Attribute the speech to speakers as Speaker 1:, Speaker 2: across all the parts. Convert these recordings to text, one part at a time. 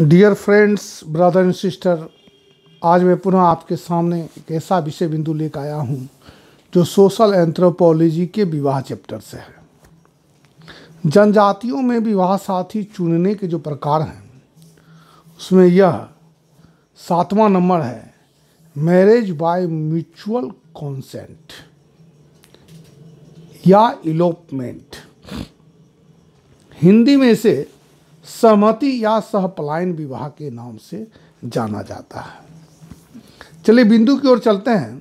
Speaker 1: dear friends brother and sister आज मैं पुनः आपके सामने एक ऐसा विषय बिंदु लेकर आया हूँ जो सोशल एंथ्रोपोलॉजी के विवाह चैप्टर से है जनजातियों में विवाह साथी चुनने के जो प्रकार हैं उसमें यह सातवां नंबर है मैरिज बाय म्यूचुअल कॉन्सेंट या इलोपमेंट हिंदी में से सहमति या सहपलायन विवाह के नाम से जाना जाता है चलिए बिंदु की ओर चलते हैं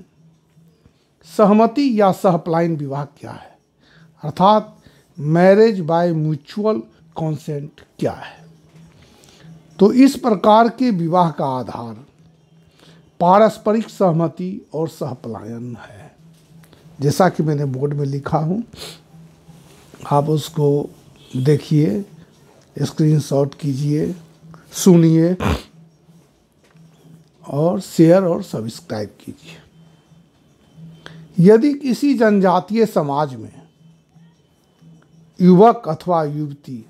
Speaker 1: सहमति या सहपलायन विवाह क्या है अर्थात मैरिज बाय म्यूचुअल कॉन्सेंट क्या है तो इस प्रकार के विवाह का आधार पारस्परिक सहमति और सहपलायन है जैसा कि मैंने बोर्ड में लिखा हूँ आप उसको देखिए स्क्रीन शॉट कीजिए सुनिए और शेयर और सब्सक्राइब कीजिए यदि किसी जनजातीय समाज में युवक अथवा युवती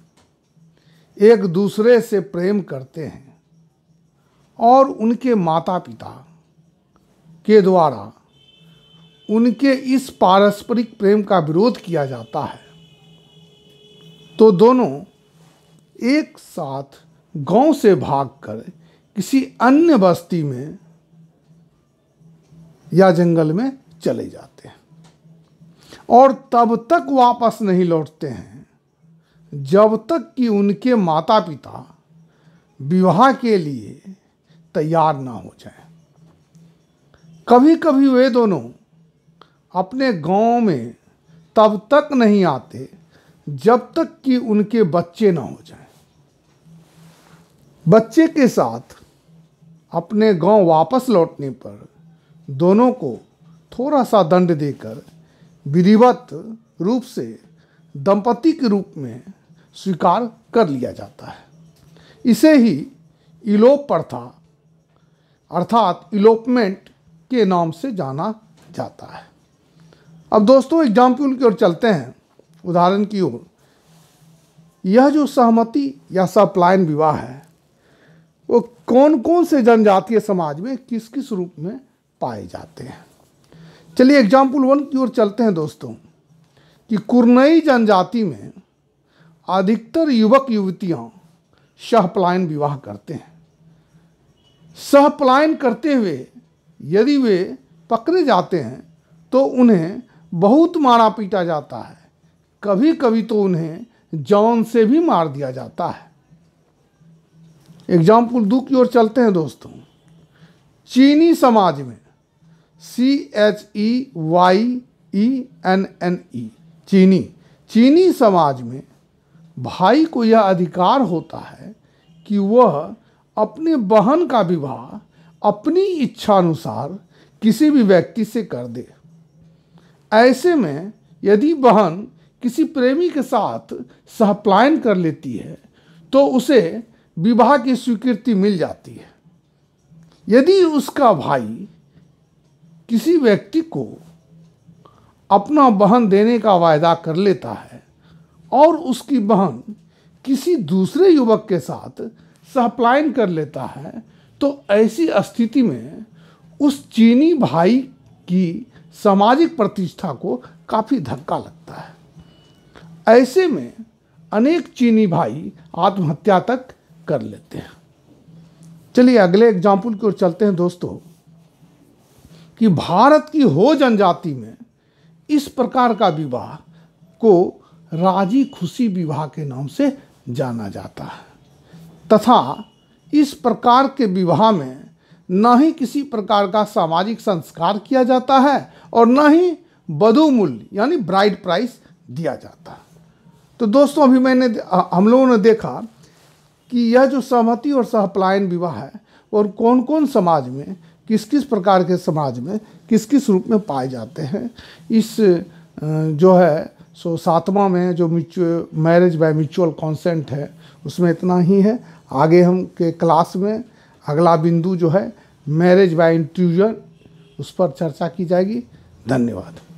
Speaker 1: एक दूसरे से प्रेम करते हैं और उनके माता पिता के द्वारा उनके इस पारस्परिक प्रेम का विरोध किया जाता है तो दोनों एक साथ गांव से भागकर किसी अन्य बस्ती में या जंगल में चले जाते हैं और तब तक वापस नहीं लौटते हैं जब तक कि उनके माता पिता विवाह के लिए तैयार ना हो जाए कभी कभी वे दोनों अपने गांव में तब तक नहीं आते जब तक कि उनके बच्चे ना हो जाए बच्चे के साथ अपने गांव वापस लौटने पर दोनों को थोड़ा सा दंड देकर विधिवत रूप से दंपति के रूप में स्वीकार कर लिया जाता है इसे ही इलोप प्रथा अर्थात इलोपमेंट के नाम से जाना जाता है अब दोस्तों एग्जाम्पल की ओर चलते हैं उदाहरण की ओर यह जो सहमति या सप्लायन विवाह है वो कौन कौन से जनजातीय समाज में किस किस रूप में पाए जाते हैं चलिए एग्जाम्पल वन की ओर चलते हैं दोस्तों कि कुरनई जनजाति में अधिकतर युवक युवतियाँ शाहपलायन विवाह करते हैं सहपलायन करते हुए यदि वे पकड़े जाते हैं तो उन्हें बहुत मारा पीटा जाता है कभी कभी तो उन्हें जौन से भी मार दिया जाता है एग्जाम्पल दो की ओर चलते हैं दोस्तों चीनी समाज में C H E Y E N N E चीनी चीनी समाज में भाई को यह अधिकार होता है कि वह अपने बहन का विवाह अपनी इच्छानुसार किसी भी व्यक्ति से कर दे ऐसे में यदि बहन किसी प्रेमी के साथ सहप्लायन कर लेती है तो उसे विवाह की स्वीकृति मिल जाती है यदि उसका भाई किसी व्यक्ति को अपना बहन देने का वायदा कर लेता है और उसकी बहन किसी दूसरे युवक के साथ सप्लाइन कर लेता है तो ऐसी स्थिति में उस चीनी भाई की सामाजिक प्रतिष्ठा को काफ़ी धक्का लगता है ऐसे में अनेक चीनी भाई आत्महत्या तक कर लेते हैं चलिए अगले एग्जाम्पल की ओर चलते हैं दोस्तों कि भारत की हो जनजाति में इस प्रकार का विवाह को राजी खुशी विवाह के नाम से जाना जाता है तथा इस प्रकार के विवाह में न ही किसी प्रकार का सामाजिक संस्कार किया जाता है और न ही वधु मूल्य यानी ब्राइड प्राइस दिया जाता है तो दोस्तों अभी मैंने हम लोगों ने देखा कि यह जो सहमति और सहपलायन विवाह है और कौन कौन समाज में किस किस प्रकार के समाज में किस किस रूप में पाए जाते हैं इस जो है सो सातवा में जो mutual marriage by mutual consent है उसमें इतना ही है आगे हम के क्लास में अगला बिंदु जो है मैरिज बाय इंट्यूजन उस पर चर्चा की जाएगी धन्यवाद